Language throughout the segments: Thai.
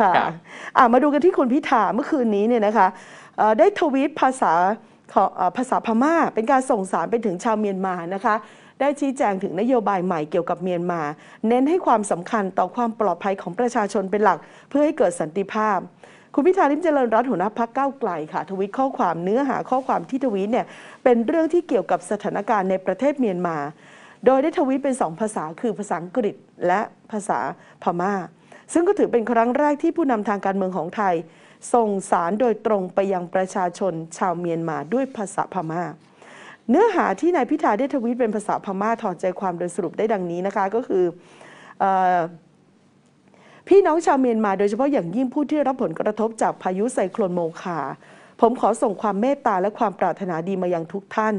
ค่ะะมาดูกันที่คุณพิธาเมื่อคืนนี้เนี่ยนะคะได้ทวีตภาษาภาษาพม่า เป็นการส่งสารไปถึงชาวเมียนมานะคะได้ชี้แจงถึงนโยบายใหม่เกี่ยวกับเมียนมา เน้นให้ความสำคัญต่อความปลอดภัยของประชาชนเป็นหลัก เพื่อให้เกิดสันติภาพ คุณพิธาลิมเจริญรัตน์หัวหน้าพักเก้าไกลค่ะ ทวิตข้อความเนื้อหาข้อความที่ทวีตเนี่ยเป็นเรื่องที่เกี่ยวกับสถานการณ์ในประเทศเมียนมา โดยได้ทวีตเป็นสองภาษาคือภาษาอังกฤษและภาษาพม่าซึ่งก็ถือเป็นครั้งแรกที่ผู้นำทางการเมืองของไทยส่งสารโดยตรงไปยังประชาชนชาวเมียนมาด้วยภาษาพมา่า เนื้อหาที่นายพิธาได้ทวีตเป็นภาษาพม่า ถอดใจความโดยสรุปได้ดังนี้นะคะก็คืออพี่น้องชาวเมียนมา โดยเฉพาะอย่างยิ่งผู้ที่รับผลกระทบจากพายุไซโคลนโมคาผมขอส่งความเมตตาและความปรารถนาดีมายังทุกท่าน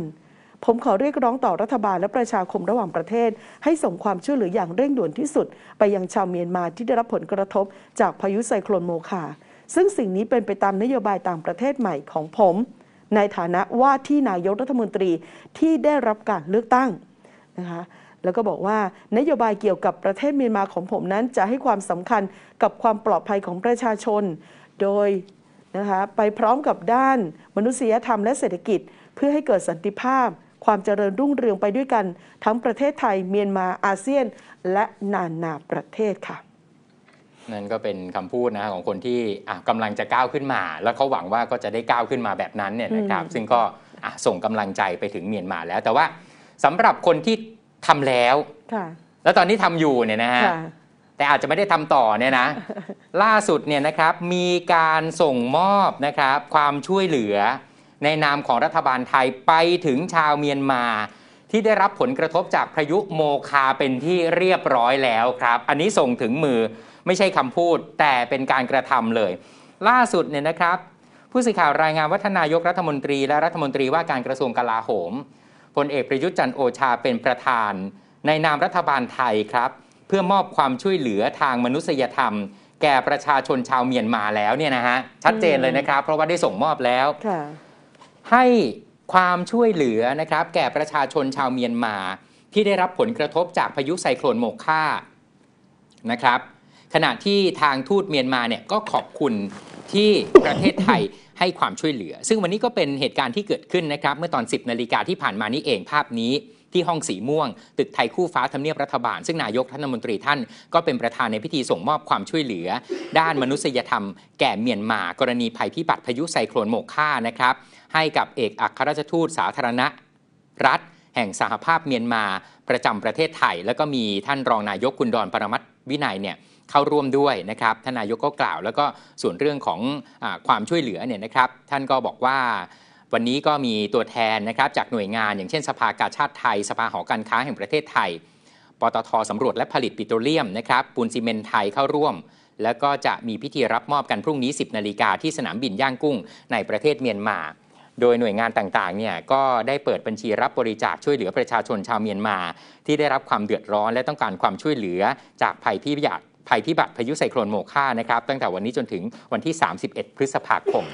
ผมขอเรียกร้องต่อรัฐบาลและประชาคมระหว่างประเทศ ให้ส่งความช่วยเหลืออย่างเร่งด่วนที่สุด ไปยังชาวเมียนมาที่ได้รับผลกระทบจากพายุไซโคลนโมคา ซึ่งสิ่งนี้เป็นไปตามนโยบายต่างประเทศใหม่ของผม ในฐานะว่าที่นายกรัฐมนตรีที่ได้รับการเลือกตั้งนะคะ แล้วก็บอกว่านโยบายเกี่ยวกับประเทศเมียนมาของผมนั้นจะให้ความสำคัญกับความปลอดภัยของประชาชนโดยนะคะไปพร้อมกับด้าน มนุษยธรรมและเศรษฐกิจเพื่อให้เกิดสันติภาพความเจริญรุ่งเรืองไปด้วยกัน ทั้งประเทศไทยเมียนมาอาเซียนและนานาประเทศค่ะนั่นก็เป็นคำพูดนะของคนที่กำลังจะก้าวขึ้นมา แล้วเขาหวังว่าก็จะได้ก้าวขึ้นมาแบบนั้นเนี่ยนะครับ ซึ่งก็ส่งกำลังใจไปถึงเมียนมาแล้ว แต่ว่าสำหรับคนที่ทำแล้วแล้วตอนนี้ทำอยู่เนี่ยนะฮะแต่อาจจะไม่ได้ทำต่อเนี่ยนะ ล่าสุดเนี่ยนะครับ มีการส่งมอบนะครับ ความช่วยเหลือในนามของรัฐบาลไทยไปถึงชาวเมียนมาที่ได้รับผลกระทบจากพายุโมคาเป็นที่เรียบร้อยแล้วครับ อันนี้ส่งถึงมือไม่ใช่คำพูด แต่เป็นการกระทำเลย ล่าสุดเนี่ยนะครับ ผู้สื่อข่าวรายงานวัฒนายกรัฐมนตรีและรัฐมนตรีว่าการกระทรวงกลาโหมพลเอกประยุทธ์จันโอชาเป็นประธาน ในนามรัฐบาลไทยครับ เพื่อมอบความช่วยเหลือทางมนุษยธรรม แก่ประชาชนชาวเมียนมาแล้วเนี่ยนะฮะชัดเจนเลยนะครับ เพราะว่าได้ส่งมอบแล้วให้ความช่วยเหลือนะครับ แก่ประชาชนชาวเมียนมาที่ได้รับผลกระทบจากพายุไซโคลนโมกค่านะครับ ขณะที่ทางทูตเมียนมาเนี่ยก็ขอบคุณที่ประเทศไทยให้ความช่วยเหลือ ซึ่งวันนี้ก็เป็นเหตุการณ์ที่เกิดขึ้นนะครับ เมื่อตอน 10 นาฬิกาที่ผ่านมานี้เองภาพนี้ที่ห้องสีม่วง ตึกไทยคู่ฟ้าทำเนียบรัฐบาลซึ่งนายกทรัฐมนตรีท่านก็เป็นประธานในพิธีส่งมอบความช่วยเหลือ ด้านมนุษยธรรมแก่เมียนมากรณีภัยพิบัติพายุไซโคลนโมกค่านะครับให้กับเอกอัครราชทูตสาธารณรัฐแห่งสหภาพเมียนมาประจำประเทศไทย แล้วก็มีท่านรองนายกคุณดอนปรมัตวินัยเนี่ยเข้าร่วมด้วยนะครับท่านนายกก็กล่าวแล้วก็ส่วนเรื่องของอความช่วยเหลือเนี่ยนะครับท่านก็บอกว่าวันนี้ก็มีตัวแทนนะครับจากหน่วยงานอย่างเช่นสภากาชาติไทย สภาหอการค้าแห่งประเทศไทย ปตทสำรวจและผลิตปิโตรเลียมนะครับปูนซีเมนไทยเข้าร่วม แล้วก็จะมีพิธีรับมอบกันพรุ่งนี้ 10นาฬิกาที่สนามบินย่างกุ้งในประเทศเมียนมา โดยหน่วยงานต่างๆเนี่ยก็ได้เปิดบัญชีรับบริจาคช่วยเหลือประชาชนชาวเมียนมา ที่ได้รับความเดือดร้อนและต้องการความช่วยเหลือจากภัยพิบัติภัยพิบัติพายุไซโคลนโมคานะครับตั้งแต่วันนี้จนถึงวันที่ 31 พฤษภาคม